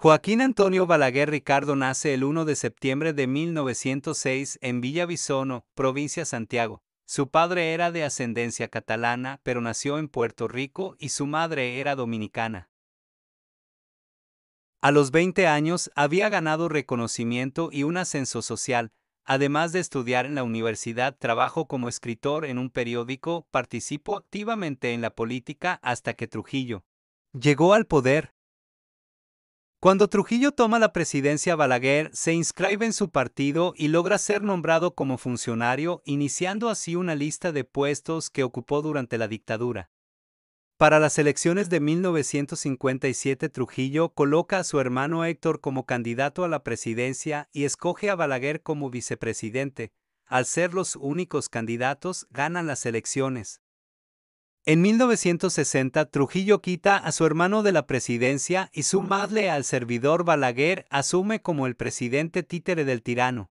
Joaquín Antonio Balaguer Ricardo nace el 1 de septiembre de 1906 en Bisono, provincia Santiago. Su padre era de ascendencia catalana, pero nació en Puerto Rico y su madre era dominicana. A los 20 años había ganado reconocimiento y un ascenso social. Además de estudiar en la universidad, trabajo como escritor en un periódico, participó activamente en la política hasta que Trujillo llegó al poder. Cuando Trujillo toma la presidencia, Balaguer se inscribe en su partido y logra ser nombrado como funcionario, iniciando así una lista de puestos que ocupó durante la dictadura. Para las elecciones de 1957, Trujillo coloca a su hermano Héctor como candidato a la presidencia y escoge a Balaguer como vicepresidente. Al ser los únicos candidatos, ganan las elecciones. En 1960, Trujillo quita a su hermano de la presidencia y su madre al servidor Balaguer asume como el presidente títere del tirano.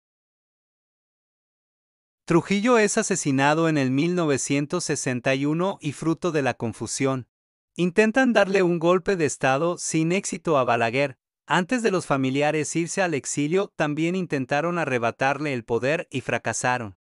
Trujillo es asesinado en el 1961 y fruto de la confusión. Intentan darle un golpe de Estado sin éxito a Balaguer. Antes de los familiares irse al exilio, también intentaron arrebatarle el poder y fracasaron.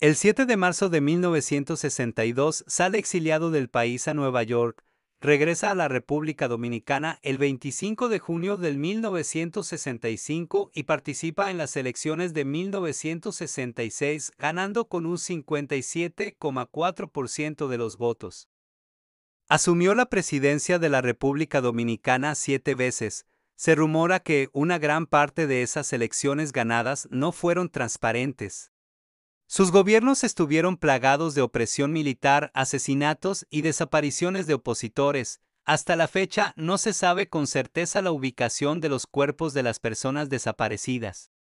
El 7 de marzo de 1962 sale exiliado del país a Nueva York, regresa a la República Dominicana el 25 de junio de 1965 y participa en las elecciones de 1966, ganando con un 57,4% de los votos. Asumió la presidencia de la República Dominicana siete veces. Se rumora que una gran parte de esas elecciones ganadas no fueron transparentes. Sus gobiernos estuvieron plagados de opresión militar, asesinatos y desapariciones de opositores. Hasta la fecha no se sabe con certeza la ubicación de los cuerpos de las personas desaparecidas.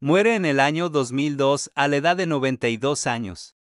Muere en el año 2002 a la edad de 92 años.